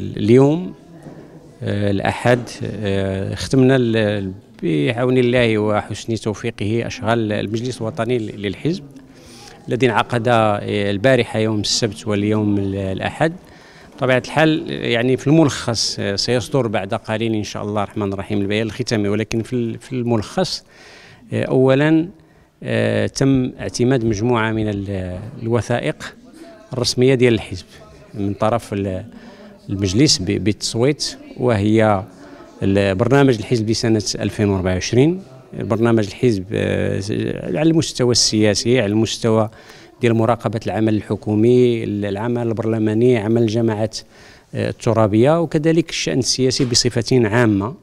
اليوم آه، الأحد آه، ختمنا بعون الله وحسن توفيقه أشغال المجلس الوطني للحزب الذي انعقد آه، البارحة يوم السبت واليوم الأحد طبيعة الحال يعني في الملخص سيصدر بعد قليل إن شاء الله الرحمن الرحيم البيان الختامي ولكن في الملخص أولا تم اعتماد مجموعة من الوثائق الرسمية ديال الحزب من طرف المجلس بالتصويت وهي برنامج الحزب لسنة آه، 2024 برنامج الحزب على المستوى السياسي على المستوى ديال مراقبة العمل الحكومي العمل البرلماني عمل الجماعات آه، الترابية وكذلك الشأن السياسي بصفة عامة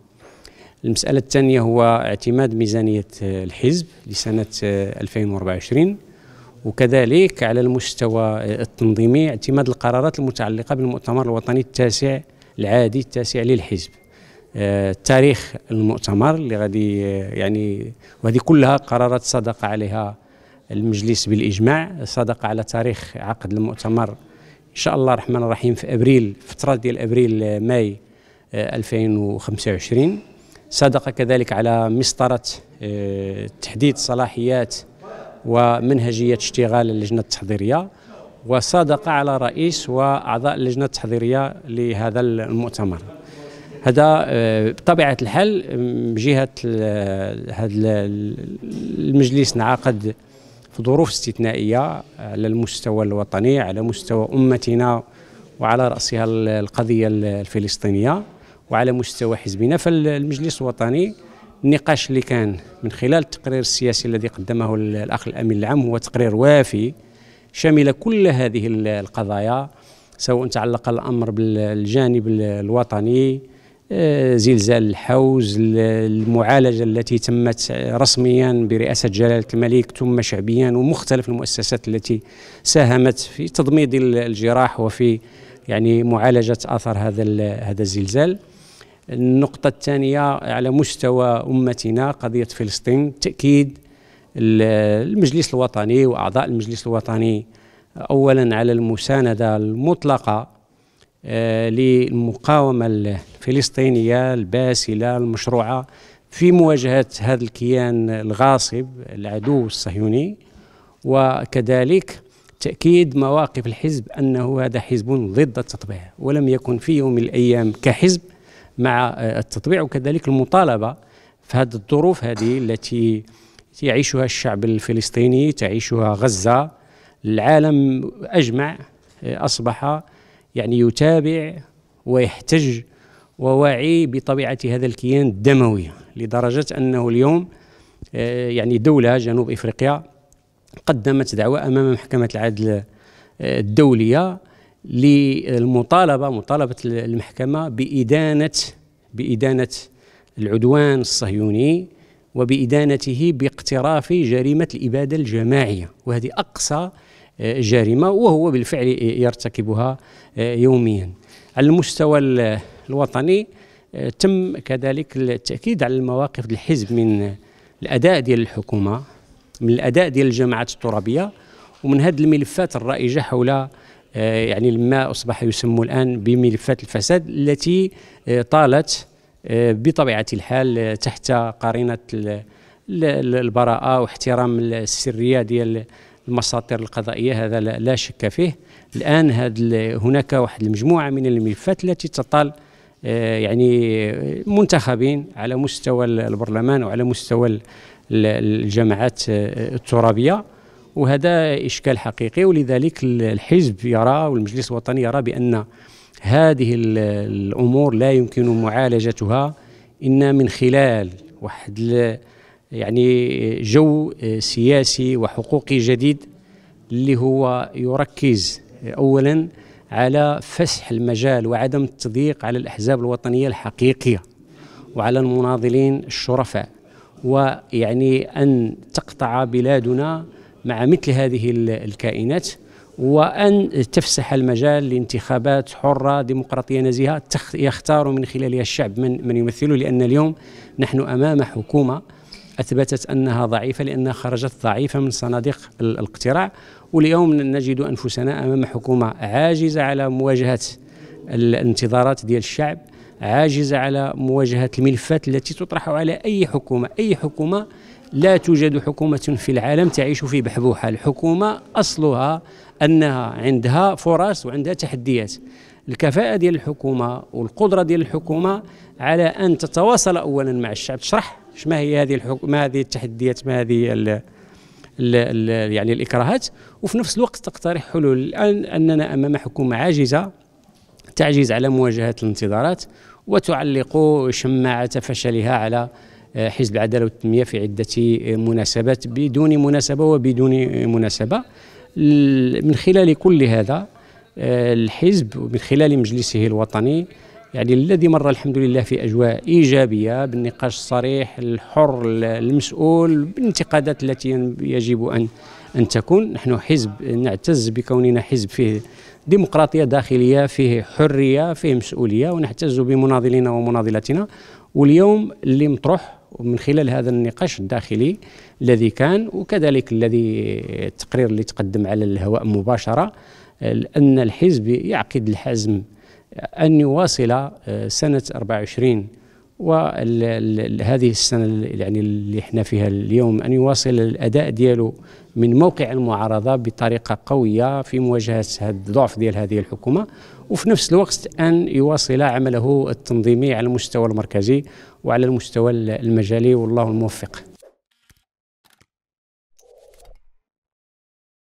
المسألة الثانية هو اعتماد ميزانية آه، الحزب لسنة 2024 وكذلك على المستوى التنظيمي اعتماد القرارات المتعلقة بالمؤتمر الوطني التاسع العادي التاسع للحزب آه، تاريخ المؤتمر اللي غادي آه، يعني وهذه كلها قرارات صدق عليها المجلس بالاجماع صدق على تاريخ عقد المؤتمر ان شاء الله الرحمن الرحيم في ابريل فتره ديال ابريل آه، ماي 2025 صدق كذلك على مسطره تحديد صلاحيات ومنهجية اشتغال اللجنة التحضيرية وصادق على رئيس وأعضاء اللجنة التحضيرية لهذا المؤتمر هذا آه، بطبيعة الحال جهة آه، هذا المجلس انعقد في ظروف استثنائية على المستوى الوطني على مستوى أمتنا وعلى رأسها القضية الفلسطينية وعلى مستوى حزبنا فالمجلس الوطني النقاش اللي كان من خلال التقرير السياسي الذي قدمه الاخ الامين العام هو تقرير وافي شمل كل هذه القضايا سواء تعلق الامر بالجانب الوطني آه، زلزال الحوز المعالجه التي تمت رسميا برئاسه جلاله الملك ثم شعبيا ومختلف المؤسسات التي ساهمت في تضميد الجراح وفي يعني معالجه اثر هذا هذا الزلزال النقطة الثانية على مستوى أمتنا قضية فلسطين تأكيد المجلس الوطني وأعضاء المجلس الوطني أولا على المساندة المطلقة آه، للمقاومة الفلسطينية الباسلة المشروعة في مواجهة هذا الكيان الغاصب العدو الصهيوني وكذلك تأكيد مواقف الحزب أنه هذا حزب ضد التطبيع ولم يكن في يوم من الأيام كحزب مع التطبيع وكذلك المطالبه في هذه الظروف هذه التي يعيشها الشعب الفلسطيني تعيشها غزه العالم اجمع اصبح يعني يتابع ويحتج وواعي بطبيعه هذا الكيان الدموي لدرجه انه اليوم آه، يعني دوله جنوب افريقيا قدمت دعوه امام محكمه العدل آه، الدوليه للمطالبه مطالبه المحكمه بادانه بادانه العدوان الصهيوني وبادانته باقتراف جريمه الاباده الجماعيه وهذه اقصى آه، جريمه وهو بالفعل يرتكبها آه، يوميا على المستوى الوطني آه، تم كذلك التاكيد على المواقف الحزب من الاداء ديال الحكومه من الاداء ديال الجماعات الترابيه ومن هذه الملفات الرائجه حول آه، يعني الماء أصبح يسمى الآن بملفات الفساد التي آه، طالت آه، بطبيعة الحال تحت قرينة البراءة واحترام السرية ديال المساطر القضائية هذا لا شك فيه الآن هاد هناك واحد المجموعة من الملفات التي تطال يعني منتخبين على مستوى البرلمان وعلى مستوى الجماعات الترابية وهذا إشكال حقيقي ولذلك الحزب يرى والمجلس الوطني يرى بأن هذه الأمور لا يمكن معالجتها إلا من خلال واحد يعني جو سياسي وحقوقي جديد اللي هو يركز اولا على فسح المجال وعدم التضييق على الاحزاب الوطنيه الحقيقيه وعلى المناضلين الشرفاء ويعني ان تقطع بلادنا مع مثل هذه الكائنات وأن تفسح المجال لانتخابات حرة ديمقراطية نزيهة يختار من خلالها الشعب من, من يمثله لأن اليوم نحن أمام حكومة أثبتت أنها ضعيفة لأنها خرجت ضعيفة من صناديق الاقتراع واليوم نجد أنفسنا أمام حكومة عاجزة على مواجهة الانتظارات ديال الشعب عاجزة على مواجهة الملفات التي تطرح على أي حكومة أي حكومة لا توجد حكومة في العالم تعيش في بحبوحة الحكومة أصلها أنها عندها فرص وعندها تحديات الكفاءة ديال الحكومة والقدرة ديال الحكومة على أن تتواصل أولا مع الشعب تشرح ما هي هذه الحكومة ما هذه التحديات ما هذه الـ الـ الـ يعني الإكراهات وفي نفس الوقت تقترح حلول الآن أننا أمام حكومة عاجزة تعجز على مواجهة الانتظارات وتعلق شماعة فشلها على آه، حزب العداله والتنميه في عده آه، مناسبات بدون مناسبه وبدون مناسبه من خلال كل هذا آه، الحزب من خلال مجلسه الوطني يعني الذي مر الحمد لله في أجواء إيجابية بالنقاش الصريح الحر المسؤول بالانتقادات التي يجب أن أن تكون نحن حزب نعتز بكوننا حزب فيه ديمقراطية داخلية فيه حرية فيه مسؤولية ونعتز بمناضلينا ومناضلاتنا واليوم اللي مطروح من خلال هذا النقاش الداخلي الذي كان وكذلك الذي التقرير اللي تقدم على الهواء مباشرة ان الحزب يعقد الحزم أن يواصل آه، سنة 24 وهذه السنة يعني اللي احنا فيها اليوم أن يواصل الأداء دياله من موقع المعارضة بطريقة قوية في مواجهة الضعف ديال هذه الحكومة وفي نفس الوقت أن يواصل عمله التنظيمي على المستوى المركزي وعلى المستوى المجالي والله الموفق